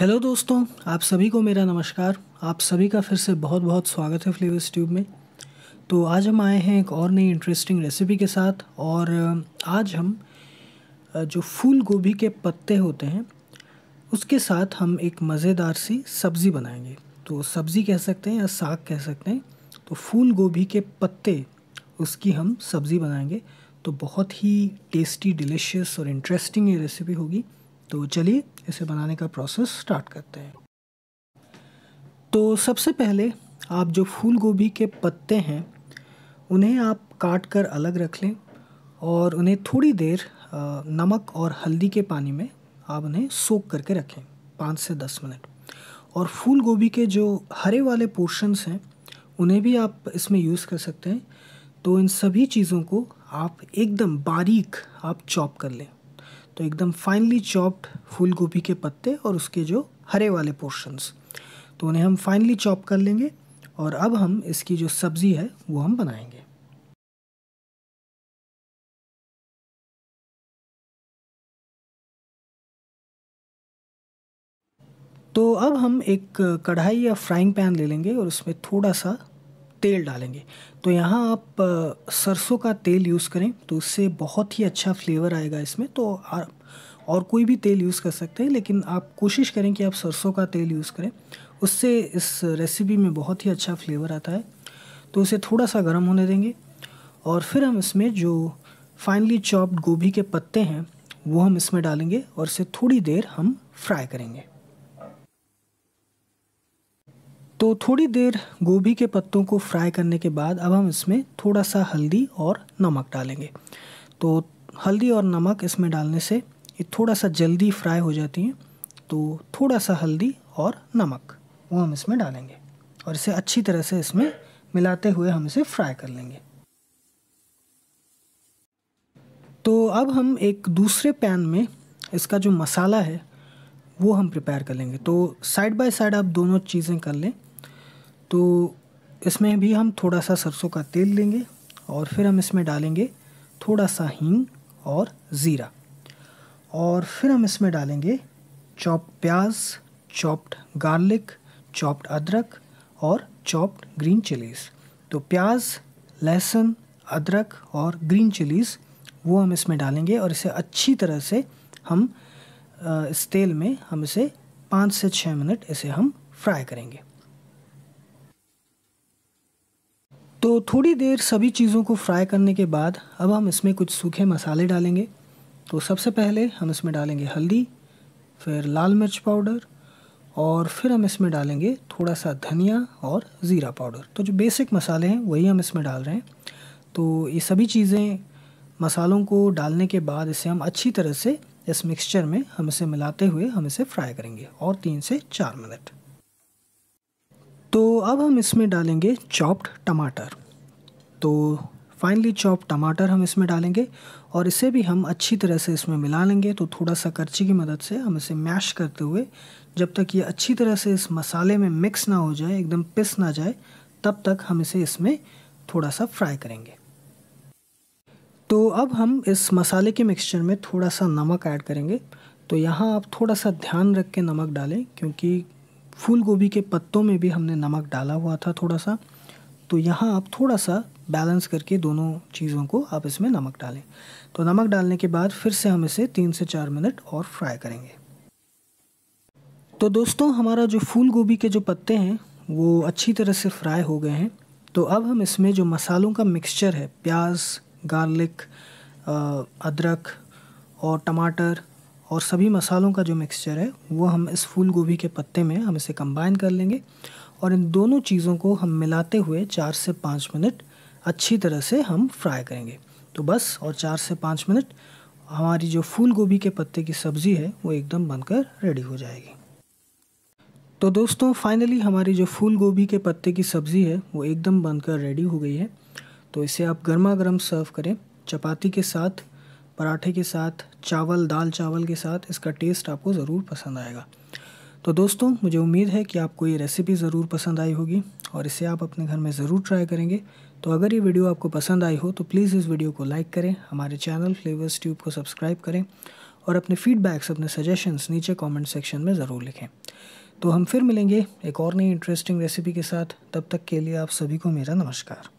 hello दोस्तों आप सभी को मेरा नमस्कार आप सभी का फिर से बहुत बहुत स्वागत है फ्लेवर्स ट्यूब में तो आज हम आए हैं एक और नई इंटरेस्टिंग रेसिपी के साथ और आज हम जो फूल गोभी के पत्ते होते हैं उसके साथ हम एक मज़ेदार सी सब्ज़ी बनाएंगे तो सब्ज़ी कह सकते हैं या साग कह सकते हैं तो फूल गोभी के पत्ते उसकी हम सब्ज़ी बनाएंगे तो बहुत ही टेस्टी डिलिशियस और इंटरेस्टिंग ये रेसिपी होगी तो चलिए इसे बनाने का प्रोसेस स्टार्ट करते हैं तो सबसे पहले आप जो फूल गोभी के पत्ते हैं उन्हें आप काट कर अलग रख लें और उन्हें थोड़ी देर नमक और हल्दी के पानी में आप उन्हें सोख करके रखें पाँच से दस मिनट और फूल गोभी के जो हरे वाले पोर्शंस हैं उन्हें भी आप इसमें यूज़ कर सकते हैं तो इन सभी चीज़ों को आप एकदम बारीक आप चॉप कर लें तो एकदम फाइनली चॉप्ड फूल गोभी के पत्ते और उसके जो हरे वाले पोर्शंस तो उन्हें हम फाइनली चॉप कर लेंगे और अब हम इसकी जो सब्ज़ी है वो हम बनाएंगे तो अब हम एक कढ़ाई या फ्राइंग पैन ले लेंगे और उसमें थोड़ा सा तेल डालेंगे तो यहाँ आप सरसों का तेल यूज़ करें तो उससे बहुत ही अच्छा फ्लेवर आएगा इसमें तो आप और कोई भी तेल यूज़ कर सकते हैं लेकिन आप कोशिश करें कि आप सरसों का तेल यूज़ करें उससे इस रेसिपी में बहुत ही अच्छा फ्लेवर आता है तो उसे थोड़ा सा गर्म होने देंगे और फिर हम इसमें जो फाइनली चॉप्ड गोभी के पत्ते हैं वो हम इसमें डालेंगे और इसे थोड़ी देर हम फ्राई करेंगे तो थोड़ी देर गोभी के पत्तों को फ्राई करने के बाद अब हम इसमें थोड़ा सा हल्दी और नमक डालेंगे तो हल्दी और नमक इसमें डालने से ये थोड़ा सा जल्दी फ्राई हो जाती हैं तो थोड़ा सा हल्दी और नमक वो हम इसमें डालेंगे और इसे अच्छी तरह से इसमें मिलाते हुए हम इसे फ्राई कर लेंगे तो अब हम एक दूसरे पैन में इसका जो मसाला है वो हम प्रिपेयर कर लेंगे तो साइड बाय साइड आप दोनों चीज़ें कर लें तो इसमें भी हम थोड़ा सा सरसों का तेल लेंगे और फिर हम इसमें डालेंगे थोड़ा सा हींग और ज़ीरा और फिर हम इसमें डालेंगे चॉप प्याज चॉप्ड गार्लिक चॉप्ड अदरक और चॉप्ड ग्रीन चिलीज़ तो प्याज लहसुन अदरक और ग्रीन चिलीज़ वो हम इसमें डालेंगे और इसे अच्छी तरह से हम इस तेल में हम इसे पाँच से छः मिनट इसे हम फ्राई करेंगे तो थोड़ी देर सभी चीज़ों को फ्राई करने के बाद अब हम इसमें कुछ सूखे मसाले डालेंगे तो सबसे पहले हम इसमें डालेंगे हल्दी फिर लाल मिर्च पाउडर और फिर हम इसमें डालेंगे थोड़ा सा धनिया और ज़ीरा पाउडर तो जो बेसिक मसाले हैं वही हम इसमें डाल रहे हैं तो ये सभी चीज़ें मसालों को डालने के बाद इसे हम अच्छी तरह से इस मिक्सचर में हम इसे मिलाते हुए हम इसे फ्राई करेंगे और तीन से चार मिनट तो अब हम इसमें डालेंगे चॉप्ड टमाटर तो फाइनली चॉप टमाटर हम इसमें डालेंगे और इसे भी हम अच्छी तरह से इसमें मिला लेंगे तो थोड़ा सा करची की मदद से हम इसे मैश करते हुए जब तक ये अच्छी तरह से इस मसाले में मिक्स ना हो जाए एकदम पिस ना जाए तब तक हम इसे इसमें थोड़ा सा फ्राई करेंगे तो अब हम इस मसाले के मिक्सचर में थोड़ा सा नमक ऐड करेंगे तो यहाँ आप थोड़ा सा ध्यान रख के नमक डालें क्योंकि फूल गोभी के पत्तों में भी हमने नमक डाला हुआ था थोड़ा सा तो यहाँ आप थोड़ा सा बैलेंस करके दोनों चीज़ों को आप इसमें नमक डालें तो नमक डालने के बाद फिर से हम इसे तीन से चार मिनट और फ्राई करेंगे तो दोस्तों हमारा जो फूल गोभी के जो पत्ते हैं वो अच्छी तरह से फ्राई हो गए हैं तो अब हम इसमें जो मसालों का मिक्सचर है प्याज गार्लिक अदरक और टमाटर और सभी मसालों का जो मिक्सचर है वो हम इस फूल गोभी के पत्ते में हम इसे कंबाइन कर लेंगे और इन दोनों चीज़ों को हम मिलाते हुए चार से पाँच मिनट अच्छी तरह से हम फ्राई करेंगे तो बस और चार से पाँच मिनट हमारी जो फूल गोभी के पत्ते की सब्ज़ी है वो एकदम बनकर रेडी हो जाएगी तो दोस्तों फाइनली हमारी जो फूल गोभी के पत्ते की सब्ज़ी है वो एकदम बनकर रेडी हो गई है तो इसे आप गर्मा गर्म सर्व करें चपाती के साथ पराठे के साथ चावल दाल चावल के साथ इसका टेस्ट आपको ज़रूर पसंद आएगा तो दोस्तों मुझे उम्मीद है कि आपको ये रेसिपी ज़रूर पसंद आई होगी और इसे आप अपने घर में ज़रूर ट्राई करेंगे तो अगर ये वीडियो आपको पसंद आई हो तो प्लीज़ इस वीडियो को लाइक करें हमारे चैनल फ्लेवर्स ट्यूब को सब्सक्राइब करें और अपने फीडबैक्स अपने सजेशंस नीचे कमेंट सेक्शन में ज़रूर लिखें तो हम फिर मिलेंगे एक और नई इंटरेस्टिंग रेसिपी के साथ तब तक के लिए आप सभी को मेरा नमस्कार